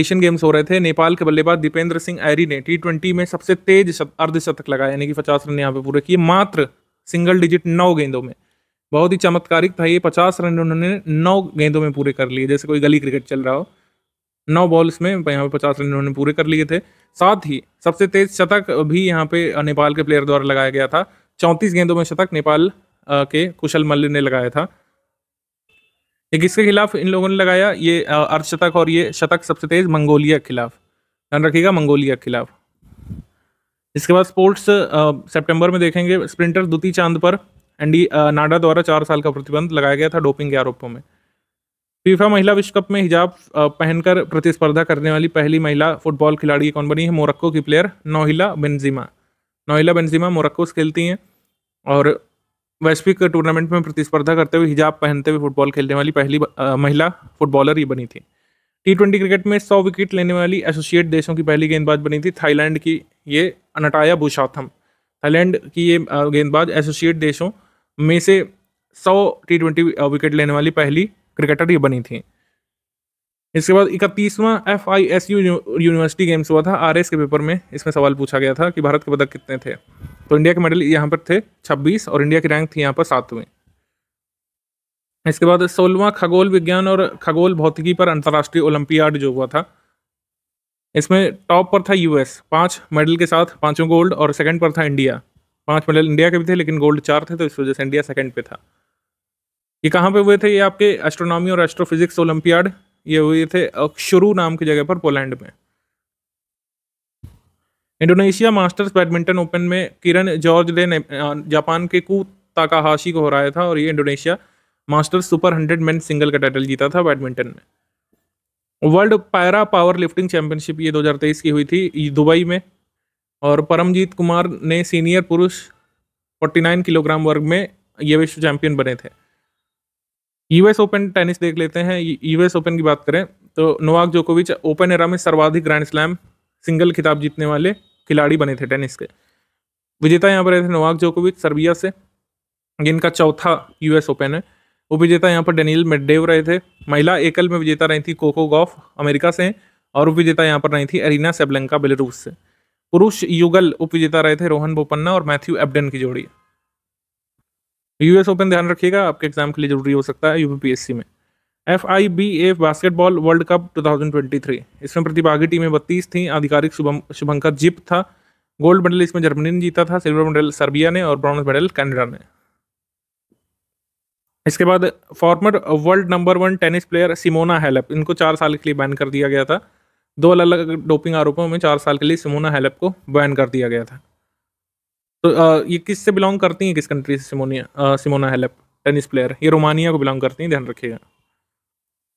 एशियन गेम्स हो रहे थे नेपाल के बल्लेबाज दीपेंद्र सिंह ऐरी ने टी ट्वेंटी में सबसे तेज अर्धशतक लगाया यानी कि पचास रन यहाँ पे पूरे किए मात्र सिंगल डिजिट नौ गेंदों में बहुत ही चमत्कारिक था ये पचास रन उन्होंने नौ गेंदों में पूरे कर लिए जैसे कोई गली क्रिकेट चल रहा हो नौ बॉल्स में यहाँ पे पचास रन इन्होंने पूरे कर लिए थे साथ ही सबसे तेज शतक भी यहाँ पे नेपाल के प्लेयर द्वारा लगाया गया था चौंतीस गेंदों में शतक नेपाल के कुशल मल्ल ने लगाया था ये किसके खिलाफ इन लोगों ने लगाया ये अर्धशतक और ये शतक सबसे तेज मंगोलिया के खिलाफ ध्यान रखिएगा मंगोलिया के खिलाफ इसके बाद स्पोर्ट्स सितंबर में देखेंगे स्प्रिंटर दुती चांद पर एंडी नाडा द्वारा चार साल का प्रतिबंध लगाया गया था डोपिंग के आरोपों में फीफा महिला विश्व कप में हिजाब पहनकर प्रतिस्पर्धा करने वाली पहली महिला फुटबॉल खिलाड़ी कौन बनी है मोरक्को की player Nouhaila Benzina Nouhaila Benzina Morocco से खेलती हैं और वैश्विक टूर्नामेंट में प्रतिस्पर्धा करते हुए हिजाब पहनते हुए फुटबॉल खेलने वाली पहली महिला फुटबॉलर ही बनी थी टी ट्वेंटी क्रिकेट में सौ विकेट लेने वाली एसोसिएट देशों की पहली गेंदबाज बनी थी थाईलैंड की ये अनटाया बुशाथम थाईलैंड की ये गेंदबाज एसोसिएट देशों में से सौ टी ट्वेंटी विकेट लेने वाली पहली क्रिकेटर ही बनी थी इसके बाद इकतीसवां F I S U university games हुआ था आर एस के पेपर में इसमें सवाल पूछा गया था कि भारत के पदक कितने थे तो इंडिया के मेडल यहाँ पर थे छब्बीस और इंडिया की रैंक थी यहाँ पर सातवें इसके बाद सोलवा खगोल विज्ञान और खगोल भौतिकी पर अंतर्राष्ट्रीय ओलंपियाड जो हुआ था इसमें टॉप पर था यूएस पांच मेडल के साथ पांचों गोल्ड और सेकंड पर था इंडिया पांच मेडल इंडिया के भी थे लेकिन गोल्ड चार थे तो इस वजह से इंडिया सेकंड पे था ये कहाँ पे हुए थे ये आपके एस्ट्रोनॉमी और एस्ट्रोफिजिक्स ओलंपियाड ये हुए थे अक्षरू नाम की जगह पर पोलैंड में इंडोनेशिया मास्टर्स बैडमिंटन ओपन में किरण जॉर्ज ने जापान के कु ताकाहाशी को हराया था और ये Indonesia masters super hundred man single का टाइटल जीता था बैडमिंटन में world para power lifting championship ये 2023 की हुई थी दुबई में और परमजीत कुमार ने सीनियर पुरुष 49 किलोग्राम वर्ग में ये विश्व चैंपियन बने थे यूएस ओपन टेनिस देख लेते हैं यूएस ओपन की बात करें तो नोवाक जोकोविच ओपन एरा में सर्वाधिक ग्रैंड स्लैम सिंगल खिताब जीतने वाले खिलाड़ी बने थे टेनिस के विजेता यहाँ पर रहे थे नोवाक जोकोविच सर्बिया से जिनका चौथा यूएस ओपन है विजेता यहाँ पर डेनियल मेडेव रहे थे महिला एकल में विजेता रही थी कोको गॉफ अमेरिका से और उपविजेता यहाँ पर रही थी एरिना सेबलंका बेलरूस से पुरुष युगल उप विजेता रहे थे रोहन बोपन्ना और मैथ्यू एबडन की जोड़ी यूएस ओपन ध्यान रखिएगा आपके एग्जाम के लिए जरूरी हो सकता है यूपीपीएससी में F I B F basketball world cup 2023 इसमें प्रतिभागी टीमें बत्तीस थी आधिकारिक शुभम शुभंकर जिप था गोल्ड मेडल इसमें जर्मनी ने जीता था सिल्वर मेडल सर्बिया ने और ब्रॉन्ज मेडल कैनेडा ने इसके बाद former world number one tennis player Simona Halep इनको चार साल के लिए बैन कर दिया गया था दो अलग अलग डोपिंग आरोपों में चार साल के लिए सिमोना हेलप को बैन कर दिया गया था तो आ, ये किस से बिलोंग करती हैं किस कंट्री से सिमोनिया सिमोना हेलप टेनिस प्लेयर ये रोमानिया को बिलोंग करती हैं ध्यान रखिएगा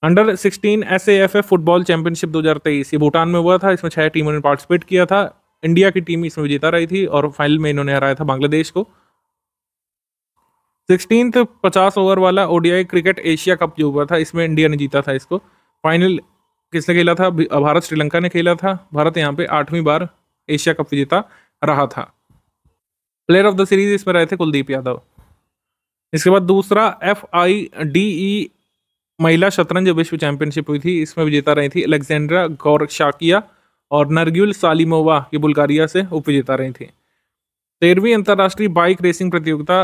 under 16 S F F football championship 2023 ये भूटान में हुआ था इसमें छह टीमों ने पार्टिसिपेट किया था इंडिया की टीम इसमें जीता रही थी और फाइनल में इन्होंने हराया था बांग्लादेश को सिक्सटीन पचास ओवर वाला ओडीआई क्रिकेट एशिया कप जो हुआ था इसमें इंडिया ने जीता था इसको फाइनल किसने खेला था भारत श्रीलंका ने खेला था भारत यहाँ पे आठवीं बार एशिया कप विजेता रहा था प्लेयर ऑफ द सीरीज इसमें रहे थे कुलदीप यादव इसके बाद दूसरा एफ आई डी ई महिला शतरंज विश्व चैंपियनशिप हुई थी इसमें विजेता रही थी अलेक्जेंड्रा गौर शाकिया और नरग्युल सालिमोवा ये बुल्गारिया से उप विजेता रही थी तेरहवीं अंतर्राष्ट्रीय बाइक रेसिंग प्रतियोगिता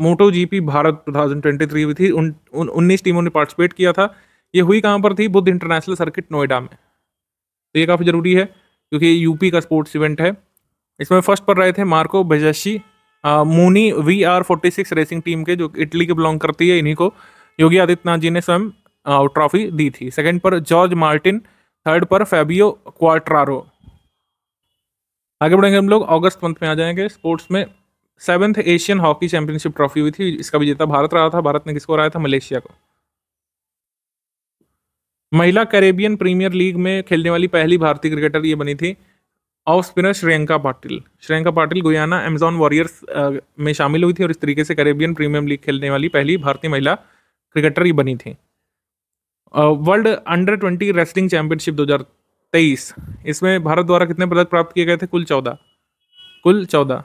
मोटो जीपी भारत 2023 हुई थी उन, उन्नीस टीमों ने पार्टिसिपेट किया था ये हुई कहाँ पर थी बुद्ध इंटरनेशनल सर्किट नोएडा में तो ये काफ़ी ज़रूरी है क्योंकि यूपी का स्पोर्ट्स इवेंट है इसमें फर्स्ट पर रहे थे Marco Bezzecchi Mooney V R forty six racing team के जो इटली के बिलोंग करती है इन्हीं को योगी आदित्यनाथ जी ने स्वयं ट्रॉफी दी थी सेकंड पर जॉर्ज मार्टिन थर्ड पर फैबियो क्वाट्रारो आगे बढ़ेंगे हम लोग अगस्त मंथ में आ जाएंगे स्पोर्ट्स में seventh Asian hockey championship trophy हुई थी इसका विजेता भारत रहा था भारत ने किसको हराया था मलेशिया को महिला कैरेबियन प्रीमियर लीग में खेलने वाली पहली भारतीय क्रिकेटर ये बनी थी off spinner Shreyanka Patil Shreyanka Patil Guyana Amazon Warriors में शामिल हुई थी और इस तरीके से कैरेबियन प्रीमियम लीग खेलने वाली पहली भारतीय महिला क्रिकेटर ही बनी थी world under twenty wrestling championship दो इसमें भारत द्वारा कितने पदक प्राप्त किए गए थे कुल चौदह कुल चौदह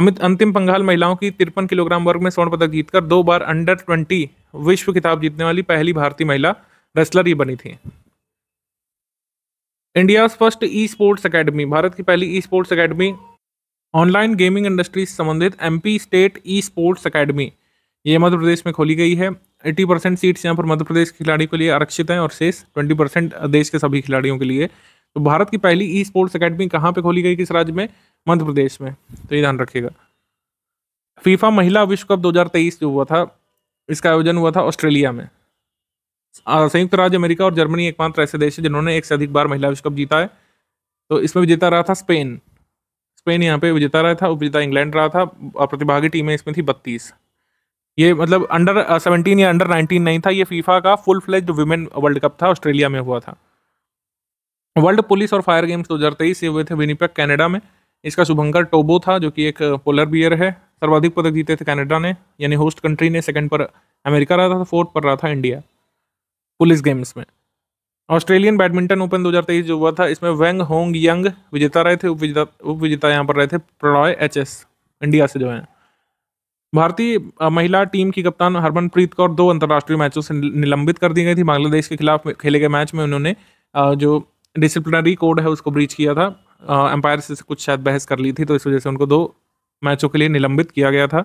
अमित अंतिम पंगाल महिलाओं की तिरपन किलोग्राम वर्ग में स्वर्ण पदक जीतकर दो बार अंडर ट्वेंटी विश्व खिताब जीतने वाली पहली भारतीय महिला रेसलर ही बनी थी India first e sports academy भारत की पहली e sports academy online gaming industry से संबंधित P state e sports academy ये मध्य प्रदेश में खोली गई है 80 परसेंट सीट्स यहाँ पर मध्य प्रदेश के खिलाड़ी के लिए आरक्षित हैं और शेष 20 परसेंट देश के सभी खिलाड़ियों के लिए तो भारत की पहली ई स्पोर्ट्स अकेडमी कहाँ पे खोली गई किस राज्य में मध्य प्रदेश में तो ये ध्यान रखिएगा फीफा महिला विश्व कप 2023 जो हुआ था इसका आयोजन हुआ था ऑस्ट्रेलिया में संयुक्त राज्य अमेरिका और जर्मनी एकमात्र ऐसे देश है जिन्होंने एक से अधिक बार महिला विश्व कप जीता है तो इसमें विजेता रहा था स्पेन स्पेन यहाँ पे विजेता रहा था उपजेता इंग्लैंड रहा था और प्रतिभागी टीमें इसमें थी बत्तीस ये मतलब अंडर सेवनटीन या अंडर नाइनटीन नहीं था ये फीफा का full fledge women world cup था ऑस्ट्रेलिया में हुआ था वर्ल्ड पुलिस और फायर गेम्स दो हज़ार तेईस से हुए थे विनीपैक कैनेडा में इसका शुभंकर टोबो था जो कि एक पोलर बियर है सर्वाधिक पदक जीते थे कैनेडा ने यानी होस्ट कंट्री ने सेकंड पर अमेरिका रहा था फोर्थ तो पर रहा था इंडिया पुलिस गेम्स में ऑस्ट्रेलियन बैडमिंटन ओपन 2023 जो हुआ था इसमें वेंग होंग यंग विजेता रहे थे उपविजेता विजेता यहाँ पर रहे थे प्रणॉय एच एस इंडिया से जो है भारतीय महिला टीम की कप्तान हरमनप्रीत कौर दो अंतर्राष्ट्रीय मैचों से निलंबित कर दी गई थी बांग्लादेश के खिलाफ खेले गए मैच में उन्होंने जो डिसिप्लिनरी कोड है उसको ब्रीच किया था एम्पायर से कुछ शायद बहस कर ली थी तो इस वजह से उनको दो मैचों के लिए निलंबित किया गया था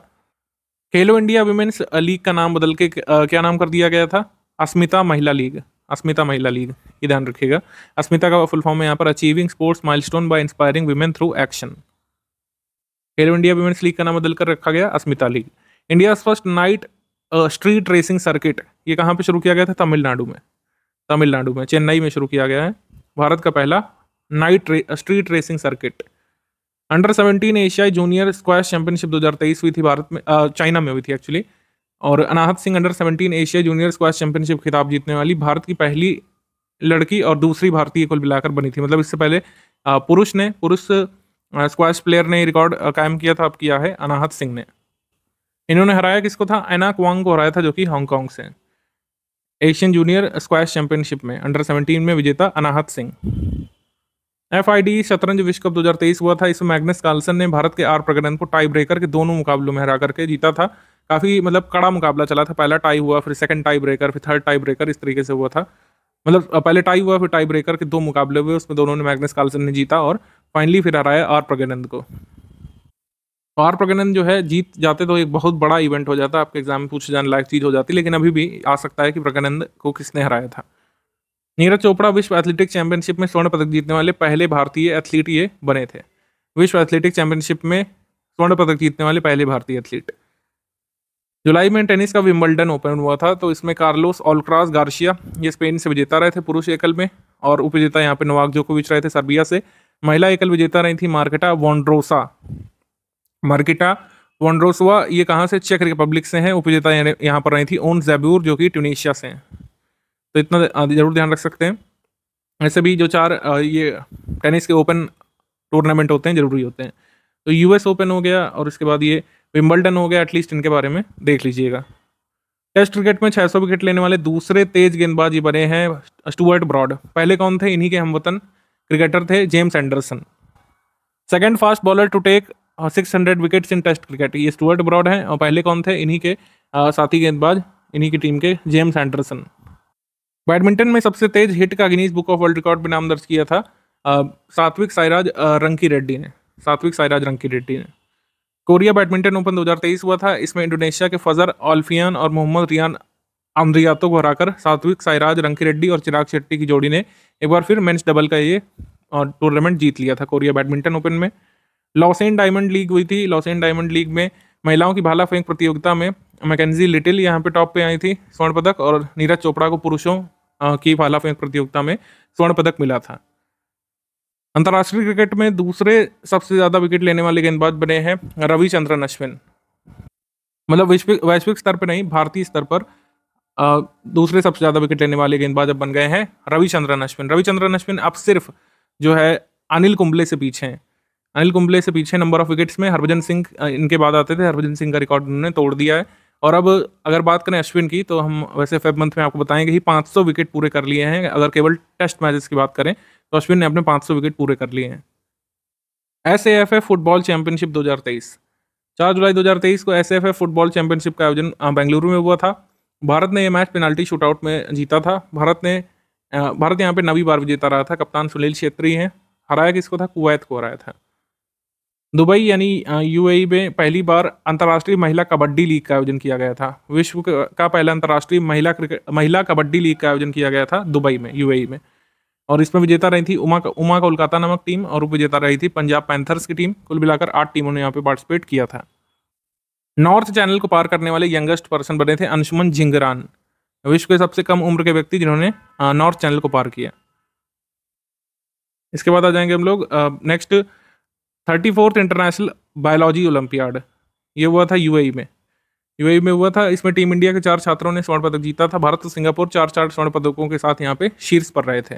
खेलो इंडिया वुमेन्स लीग का नाम बदल के क्या नाम कर दिया गया था अस्मिता महिला लीग अस्मिता महिला लीग ये ध्यान रखिएगा अस्मिता का फुल फॉर्म है यहाँ पर achieving sports milestone by inspiring women through action Khelo India women's league का नाम बदलकर रखा गया Asmita league India first night street racing circuit ये कहाँ पर शुरू किया गया था तमिलनाडु में तमिलनाडु में चेन्नई में शुरू किया गया है भारत का पहला night street racing circuit under seventeen एशियाई जूनियर स्क्वाश चैंपियनशिप दो हुई थी भारत में चाइना uh, में हुई थी एक्चुअली और Anahat Singh under 17 Asia junior squash championship खिताब जीतने वाली भारत की पहली लड़की और दूसरी भारतीय कुल मिलाकर बनी थी मतलब इससे पहले पुरुष ने पुरुष स्क्वाश प्लेयर ने रिकॉर्ड कायम किया था अब किया है अनाहत सिंह ने इन्होंने हराया किसको था एना क्वांग को हराया था जो कि हांगकॉन्ग से एशियन जूनियर स्क्वाश चैंपियनशिप में अंडर सेवनटीन में विजेता अनाहत सिंह एफ शतरंज विश्व कप 2023 हुआ था इसमें मैग्नस कार्लसन ने भारत के आर प्रगणन को टाई ब्रेकर के दोनों मुकाबलों में हरा करके जीता था काफ़ी मतलब कड़ा मुकाबला चला था पहला टाई हुआ फिर सेकंड टाई ब्रेकर फिर थर्ड टाई ब्रेकर इस तरीके से हुआ था मतलब पहले टाई हुआ फिर टाई ब्रेकर के दो मुकाबले हुए उसमें दोनों ने मैग्नस कार्लसन ने जीता और फाइनली फिर हराया आर प्रगनंद को तो आर प्रगनंद जो है जीत जाते तो एक बहुत बड़ा इवेंट हो जाता आपके एग्जाम में पूछे जाने लायक चीज़ हो जाती लेकिन अभी भी आ सकता है कि प्रगनंद को किसने हराया था नीरज चोपड़ा विश्व एथलेटिक चैंपियनशिप में स्वर्ण पदक जीतने वाले पहले भारतीय एथलीट ये बने थे विश्व एथलेटिक चैंपियनशिप में स्वर्ण पदक जीतने वाले पहले भारतीय एथलीट जुलाई में टेनिस का विम्बल्डन ओपन हुआ था तो इसमें कार्लोस ऑलक्रास गार्शिया ये स्पेन से विजेता रहे थे पुरुष एकल में और उपविजेता यहाँ पे नवाक जोकोविच रहे थे सर्बिया से महिला एकल विजेता रही थी मार्केटा वॉन्ड्रोसा मार्केटा वॉन्ड्रोसवा ये कहाँ से चेक रिपब्लिक से हैं उपविजेता यहाँ पर रही थी ओन जैब्यूर जो कि ट्यूनिशिया से हैं तो इतना ज़रूर ध्यान रख सकते हैं ऐसे भी जो चार ये टेनिस के ओपन टूर्नामेंट होते हैं ज़रूरी होते हैं तो यूएस ओपन हो गया और उसके बाद ये विम्बलडन हो गया एटलीस्ट इनके बारे में देख लीजिएगा टेस्ट क्रिकेट में 600 विकेट लेने वाले दूसरे तेज गेंदबाज ये बने हैं स्टुअर्ट ब्रॉड पहले कौन थे इन्हीं के हम वतन क्रिकेटर थे James Anderson second fast bowler to take six hundred wickets in test cricket ये स्टुअर्ट ब्रॉड हैं और पहले कौन थे इन्हीं के साथी गेंदबाज इन्हीं की टीम के जेम्स एंडरसन बैडमिंटन में सबसे तेज हिट का Guinness book of world record में नाम दर्ज किया था सात्विक साईराज रंकी रेड्डी ने सात्विक साईराज रंकी रेड्डी ने कोरिया बैडमिंटन ओपन 2023 हुआ था इसमें इंडोनेशिया के फजर ऑल्फियान और मोहम्मद रियान आमरियातो को हराकर सात्विक साईराज रंकी रेड्डी और चिराग शेट्टी की जोड़ी ने एक बार फिर मेंस डबल का ये टूर्नामेंट जीत लिया था कोरिया बैडमिंटन ओपन में लॉस डायमंड लीग हुई थी लॉस डायमंड लीग में महिलाओं की भाला फेंक प्रतियोगिता में मैकेजी लिटिल यहाँ पे टॉप पे आई थी स्वर्ण पदक और नीरज चोपड़ा को पुरुषों की भाला फेंक प्रतियोगिता में स्वर्ण पदक मिला था अंतर्राष्ट्रीय क्रिकेट में दूसरे सबसे ज़्यादा विकेट लेने वाले गेंदबाज बने हैं रविचंद्रन अश्विन मतलब वैश्विक स्तर पर नहीं भारतीय स्तर पर दूसरे सबसे ज़्यादा विकेट लेने वाले गेंदबाज अब बन गए हैं रविचंद्रन अश्विन रविचंद्रन अश्विन अब सिर्फ जो है अनिल कुंबले से पीछे हैं अनिल कुंबले से पीछे नंबर ऑफ विकेट्स में हरभजन सिंह इनके बाद आते थे हरभजन सिंह का रिकॉर्ड उन्होंने तोड़ दिया है और अब अगर बात करें अश्विन की तो हम वैसे फेब मंथ में आपको बताएंगे ही 500 विकेट पूरे कर लिए हैं अगर केवल टेस्ट मैचेस की बात करें तो अश्विन ने अपने 500 विकेट पूरे कर लिए हैं एस एफ फुटबॉल चैंपियनशिप 2023 4 जुलाई 2023 को एस एफ फुटबॉल चैंपियनशिप का आयोजन बेंगलुरु में हुआ था भारत ने यह मैच पेनाल्टी शूटआउट में जीता था भारत ने भारत यहाँ पर नवी बार विजेता रहा था कप्तान सुनील छेत्री हैं हराया किसको था कुवैत को हराया था दुबई यानी यूएई e में पहली बार अंतर्राष्ट्रीय महिला कबड्डी लीग का आयोजन किया गया था विश्व का पहला अंतर्राष्ट्रीय महिला क्रिकेट महिला कबड्डी लीग का आयोजन किया गया था दुबई में यूएई e में और इसमें विजेता रही थी उमा उमा कोलकाता नामक टीम और उप विजेता रही थी पंजाब पैंथर्स की टीम कुल मिलाकर आठ टीमों ने यहाँ पे पार्टिसिपेट किया था नॉर्थ चैनल को पार करने वाले यंगेस्ट पर्सन बने थे अंशुमन झिंगरान विश्व के सबसे कम उम्र के व्यक्ति जिन्होंने नॉर्थ चैनल को पार किया इसके बाद आ जाएंगे हम लोग next thirty fourth international biology olympiad ये हुआ था यूएई e में यूएई e में हुआ था इसमें टीम इंडिया के चार छात्रों ने स्वर्ण पदक जीता था भारत और सिंगापुर चार चार स्वर्ण पदकों के साथ यहाँ पे शीर्ष पर रहे थे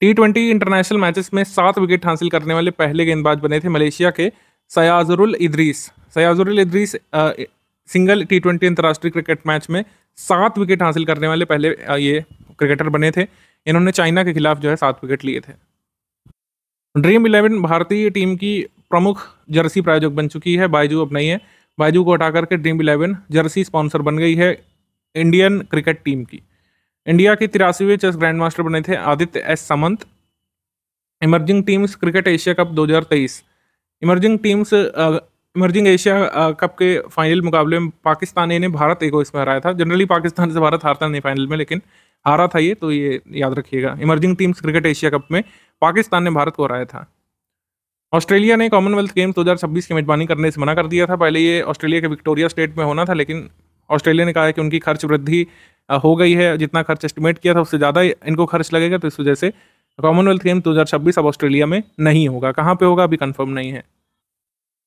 टी ट्वेंटी इंटरनेशनल मैचेस में सात विकेट हासिल करने वाले पहले गेंदबाज बने थे मलेशिया के Syazrul Idrus Syazrul Idrus single T twenty अंतर्राष्ट्रीय क्रिकेट मैच में सात विकेट हासिल करने वाले पहले ये क्रिकेटर बने थे इन्होंने चाइना के खिलाफ जो है सात विकेट लिए थे ड्रीम इलेवन भारतीय टीम की प्रमुख जर्सी प्रायोजक बन चुकी है बायजू अब नहीं है बायजू को हटा करके ड्रीम इलेवन जर्सी स्पॉन्सर बन गई है इंडियन क्रिकेट टीम की इंडिया के तिरासीवें चेस ग्रैंड मास्टर बने थे Aditya S Samant emerging teams cricket Asia cup 2023 emerging teams emerging Asia cup के फाइनल मुकाबले में पाकिस्तान ने भारत एक इसमें हराया था जनरली पाकिस्तान से भारत हारता नहीं फाइनल में लेकिन हारा था ये तो ये याद रखिएगा emerging teams cricket Asia cup में पाकिस्तान ने भारत को हराया था ऑस्ट्रेलिया ने कॉमनवेल्थ गेम्स 2026 की मेजबानी करने से मना कर दिया था पहले ये ऑस्ट्रेलिया के विक्टोरिया स्टेट में होना था लेकिन ऑस्ट्रेलिया ने कहा है कि उनकी खर्च वृद्धि हो गई है जितना खर्च एस्टिमेट किया था उससे ज़्यादा इनको खर्च लगेगा तो इस वजह से कॉमनवेल्थ गेम दो अब ऑस्ट्रेलिया में नहीं होगा कहाँ पर होगा अभी कन्फर्म नहीं है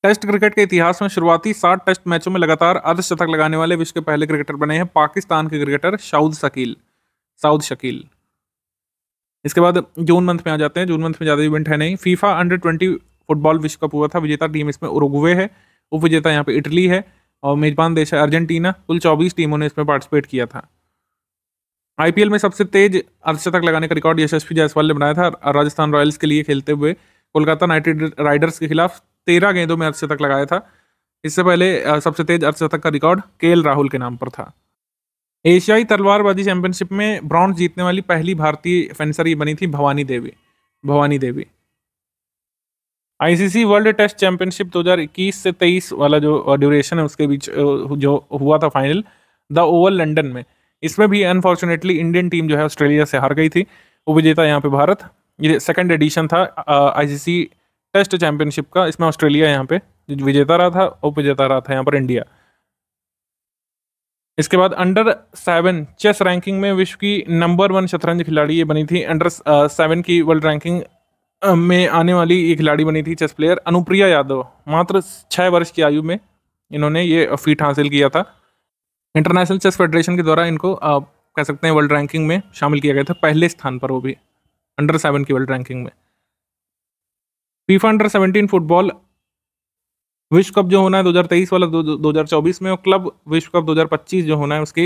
टेस्ट क्रिकेट के इतिहास में शुरुआती सात टेस्ट मैचों में लगातार अर्धशतक लगाने वाले विश्व के पहले क्रिकेटर बने हैं पाकिस्तान के क्रिकेटर शाउद शकील साउद शकील इसके बाद जून मंथ में आ जाते हैं जून मंथ में ज़्यादा इवेंट है नहीं फीफा अंडर ट्वेंटी फुटबॉल विश्व कप हुआ था विजेता टीम इसमें उरुग्वे है उप विजेता यहाँ पे इटली है और मेजबान देश है अर्जेंटीना कुल चौबीस टीमों ने इसमें पार्टिसिपेट किया था आई में सबसे तेज अर्धशतक लगाने का रिकॉर्ड यशस्वी जायसवाल ने बनाया था राजस्थान रॉयल्स के लिए खेलते हुए कोलकाता नाइट राइडर्स के खिलाफ तेरह गेंदों में अर्धशतक लगाया था इससे पहले सबसे तेज अर्धशतक का रिकॉर्ड के राहुल के नाम पर था एशियाई तलवारबाजी चैंपियनशिप में ब्रॉन्ज जीतने वाली पहली भारतीय फेंसर ये बनी थी Bhavani Devi Bhavani Devi ICC world test championship 2021 से 23 वाला जो ड्यूरेशन है उसके बीच जो हुआ था फाइनल द ओवल लंडन में इसमें भी अनफॉर्चुनेटली इंडियन टीम जो है ऑस्ट्रेलिया से हार गई थी उपविजेता यहाँ पे भारत ये सेकंड एडिशन था आईसीसी टेस्ट चैंपियनशिप का इसमें ऑस्ट्रेलिया यहाँ पे विजेता रहा था विजेता रहा था यहाँ पर इंडिया इसके बाद अंडर सेवन चेस रैंकिंग में विश्व की नंबर वन शतरंज खिलाड़ी ये बनी थी अंडर सेवन uh, की वर्ल्ड रैंकिंग uh, में आने वाली ये खिलाड़ी बनी थी चेस प्लेयर अनुप्रिया यादव मात्र छः वर्ष की आयु में इन्होंने ये फीट हासिल किया था इंटरनेशनल चेस फेडरेशन के द्वारा इनको आप uh, कह सकते हैं वर्ल्ड रैंकिंग में शामिल किया गया था पहले स्थान पर वो भी अंडर सेवन की वर्ल्ड रैंकिंग में फीफा अंडर सेवनटीन फुटबॉल विश्व कप जो होना है 2023 वाला 2024 में और क्लब विश्व कप 2025 जो होना है उसके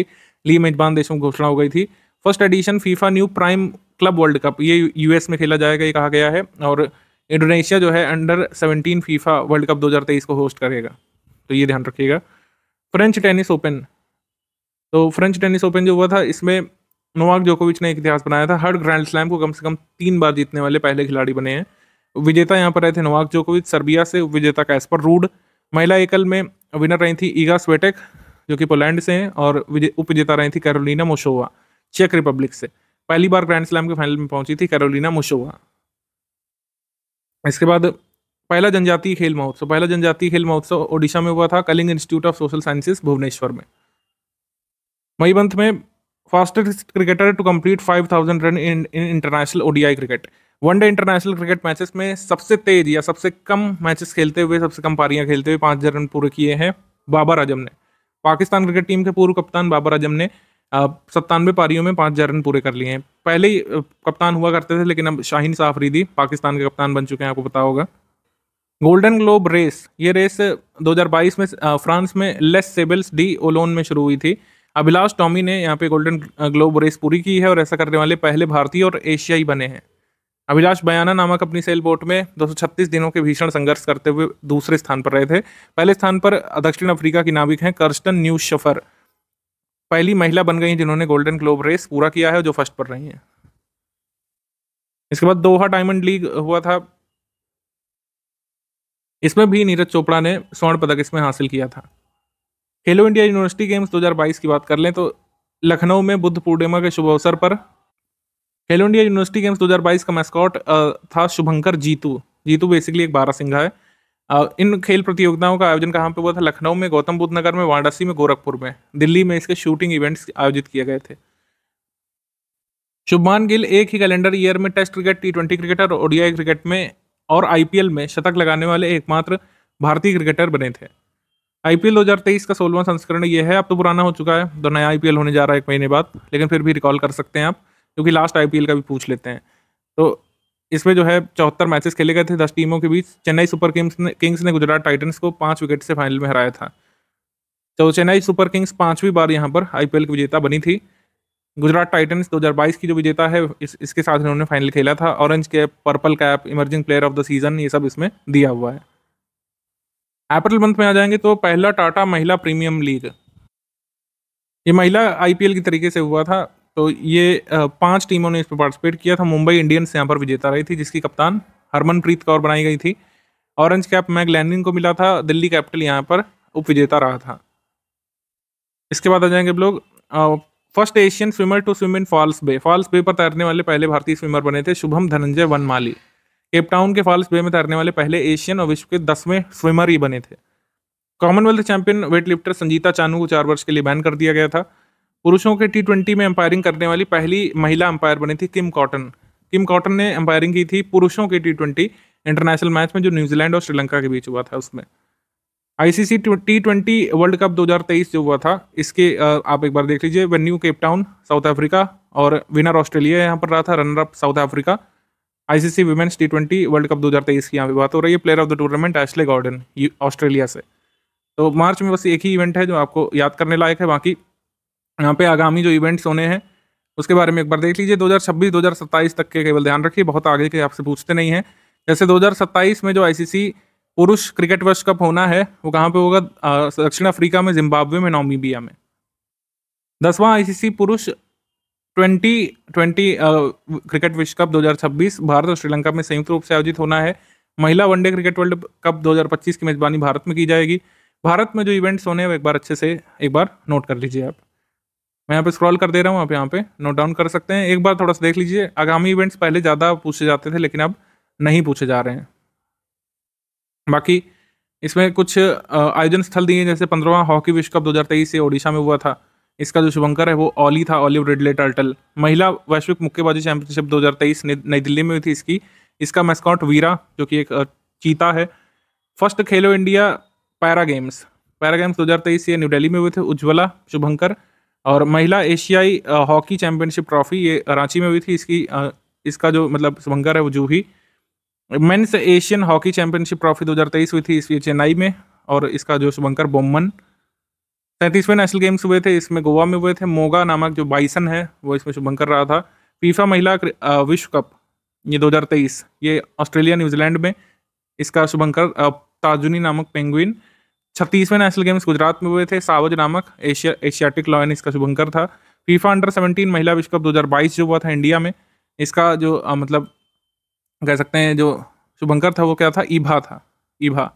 लिए मेजबान देशों की घोषणा हो गई थी first edition FIFA new prime club world cup ये यूएस में खेला जाएगा ये कहा गया है और इंडोनेशिया जो है अंडर 17 फीफा वर्ल्ड कप 2023 को होस्ट करेगा तो ये ध्यान रखिएगा फ्रेंच टेनिस ओपन तो फ्रेंच टेनिस ओपन जो हुआ था इसमें नोवाक जोकोविच ने इतिहास बनाया था हर ग्रैंड स्लैम को कम से कम तीन बार जीतने वाले पहले खिलाड़ी बने हैं विजेता यहाँ पर रहे थे नोवाक जोकोविच सर्बिया से विजेता कैस्पर रूड महिला एकल में विनर रही थी ईगा स्वेटेक जो कि पोलैंड से हैं और उप विजेता रही थी कैरोलिना मोशोवा चेक रिपब्लिक से पहली बार ग्रैंड स्लैम के फाइनल में पहुंची थी कैरोलिना मोशोवा इसके बाद पहला जनजातीय खेल महोत्सव पहला जनजातीय खेल महोत्सव ओडिशा में हुआ था Kalinga institute of social sciences Bhubaneswar में मई मंथ में fastest cricketer to complete 5000 run in international ODI cricket one day international cricket matches में सबसे तेज या सबसे कम मैचेस खेलते हुए सबसे कम पारियां खेलते हुए पाँच रन पूरे किए हैं बाबर आजम ने पाकिस्तान क्रिकेट टीम के पूर्व कप्तान बाबर आजम ने सत्तानवे पारियों में पाँच रन पूरे कर लिए हैं पहले ही कप्तान हुआ करते थे लेकिन अब शाहीन साफरीदी पाकिस्तान के कप्तान बन चुके हैं आपको पता होगा गोल्डन ग्लोब रेस ये रेस 2022 में फ्रांस में लेस सेबल्स डी ओलोन में शुरू हुई थी अभिलाष टॉमी ने यहाँ पे गोल्डन ग्लोब रेस पूरी की है और ऐसा करने वाले पहले भारतीय और एशियाई बने हैं अभिलाष बयाना नामक अपनी सेल बोट में 236 दिनों के भीषण संघर्ष करते हुए दूसरे स्थान पर रहे थे पहले स्थान पर दक्षिण अफ्रीका की नाविक हैं कर्स्टन न्यू शफर पहली महिला बन गई जिन्होंने गोल्डन ग्लोब रेस पूरा किया है जो फर्स्ट पर रही हैं इसके बाद दोहा डायमंड लीग हुआ था इसमें भी नीरज चोपड़ा ने स्वर्ण पदक इसमें हासिल किया था खेलो इंडिया यूनिवर्सिटी गेम्स 2022 की बात कर लें तो लखनऊ में बुद्ध पूर्णिमा के शुभ अवसर पर खेलो इंडिया यूनिवर्सिटी गेम्स 2022 का मैस्कॉट था शुभंकर जीतू जीतू बेसिकली एक बारह सिंह है इन खेल प्रतियोगिताओं का आयोजन कहाँ पे हुआ था लखनऊ में गौतम बुद्ध नगर में वाराणसी में गोरखपुर में दिल्ली में इसके शूटिंग इवेंट्स आयोजित किए गए थे शुभमान गिल एक ही कैलेंडर ईयर में test cricket T twenty cricket और ओडीआई क्रिकेट में और आईपीएल में शतक लगाने वाले एकमात्र भारतीय क्रिकेटर बने थे आईपीएल 2023 का सोलवा संस्करण ये है अब तो पुराना हो चुका है तो नया आईपीएल होने जा रहा है एक महीने बाद लेकिन फिर भी रिकॉल कर सकते हैं आप क्योंकि लास्ट आई का भी पूछ लेते हैं तो इसमें जो है चौहत्तर मैचेस खेले गए थे दस टीमों के बीच चेन्नई सुपर किंग्स ने किंग्स ने गुजरात टाइटन्स को पाँच विकेट से फाइनल में हराया था तो चेन्नई सुपर किंग्स पाँचवीं बार यहाँ पर आईपीएल की विजेता बनी थी गुजरात टाइटन्स 2022 की जो विजेता है इस इसके साथ इन्होंने फाइनल खेला था orange cap purple cap emerging player of the season ये सब इसमें दिया हुआ है अप्रैल मंथ में आ जाएंगे तो पहला टाटा महिला प्रीमियम लीग ये महिला आईपीएल की तरीके से हुआ था तो ये पांच टीमों ने इसमें पार्टिसिपेट किया था मुंबई इंडियंस यहाँ पर विजेता रही थी जिसकी कप्तान हरमनप्रीत कौर बनाई गई थी ऑरेंज कैप मैग लैंडिंग को मिला था दिल्ली कैपिटल यहाँ पर उप विजेता रहा था इसके बाद आ जाएंगे अब लोग first Asian swimmer to swim in False Bay False Bay पर तैरने वाले पहले भारतीय स्विमर बने थे शुभम धनंजय वनमाली केपटाउन के फॉल्स बे में तैरने वाले पहले एशियन और विश्व के दसवें स्विमर ही बने थे Commonwealth champion weight lifter Sanjita Chanu को चार वर्ष के लिए बैन कर दिया गया था पुरुषों के टी ट्वेंटी में अंपायरिंग करने वाली पहली महिला अंपायर बनी थी किम कॉटन किम कॉटन ने अंपायरिंग की थी पुरुषों के टी ट्वेंटी इंटरनेशनल मैच में जो न्यूजीलैंड और श्रीलंका के बीच हुआ था उसमें ICC T twenty world cup 2023 जो हुआ था इसके आप एक बार देख लीजिए वेन्यू केपटाउन साउथ अफ्रीका और विनर ऑस्ट्रेलिया यहाँ पर रहा था runner up South Africa ICC women's T twenty world cup 2023 की यहाँ पे बात हो रही है player of the tournament Ashleigh Gordon Australia से तो मार्च में बस एक ही इवेंट है जो आपको याद करने लायक है बाकी यहाँ पे आगामी जो इवेंट्स होने हैं उसके बारे में एक बार देख लीजिए 2026 2027 तक के केवल ध्यान रखिए बहुत आगे के आपसे पूछते नहीं हैं जैसे 2027 में जो आईसीसी पुरुष क्रिकेट वर्ल्ड कप होना है वो कहाँ पे होगा दक्षिण अफ्रीका में जिम्बाब्वे में नोमीबिया में दसवां आईसीसी पुरुष ट्वेंटी ट्वेंटी क्रिकेट विश्व कप 2026 भारत और श्रीलंका में संयुक्त रूप से आयोजित होना है महिला वनडे क्रिकेट वर्ल्ड कप 2025 की मेजबानी भारत में की जाएगी भारत में जो इवेंट्स होने हैं वो एक बार अच्छे से एक बार नोट कर लीजिए आप मैं यहाँ पे स्क्रॉल कर दे रहा हूँ आप यहाँ पे नोट डाउन कर सकते हैं एक बार थोड़ा सा देख लीजिए आगामी इवेंट्स पहले ज़्यादा पूछे जाते थे लेकिन अब नहीं पूछे जा रहे हैं बाकी इसमें कुछ आयोजन स्थल दिए जैसे पंद्रवा हॉकी विश्व कप तेईस से ओडिशा में हुआ था इसका जो शुभंकर है वो ऑली था ऑलिव रिडले टर्टल महिला वैश्विक मुक्केबाजी चैंपियनशिप तेईस नई दिल्ली में हुई थी इसकी इसका मैस्कॉट वीरा जो कि एक चीता है first Khelo India para games para games तेईस ये न्यू दिल्ली में हुए थे उज्ज्वला शुभंकर और महिला एशियाई हॉकी चैंपियनशिप ट्रॉफी ये रांची में हुई थी इसकी इसका जो मतलब शुभंकर है वो Juhi men's Asian hockey championship trophy 2023 हुई थी इसलिए चेन्नई में और इसका जो शुभंकर बोमन सैंतीसवें नेशनल गेम्स हुए थे इसमें गोवा में हुए थे मोगा नामक जो बाइसन है वो इसमें शुभंकर रहा था फीफा महिला विश्व कप ये 2023 ये ऑस्ट्रेलिया न्यूजीलैंड में इसका शुभंकर ताजुनी नामक पेंगुइन छत्तीसवें नेशनल गेम्स गुजरात में हुए थे सावज नामक एशिया एशियाटिक लॉयन इसका शुभंकर था फीफा अंडर सेवनटीन महिला विश्व कप दो जो हुआ था इंडिया में इसका जो आ, मतलब कह सकते हैं जो शुभंकर था वो क्या था ईभा था ईभा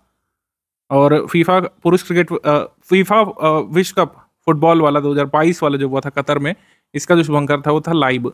और फीफा पुरुष क्रिकेट फीफा विश्व कप फुटबॉल वाला 2022 वाला जो हुआ था कतर में इसका जो शुभंकर था वो था लाइब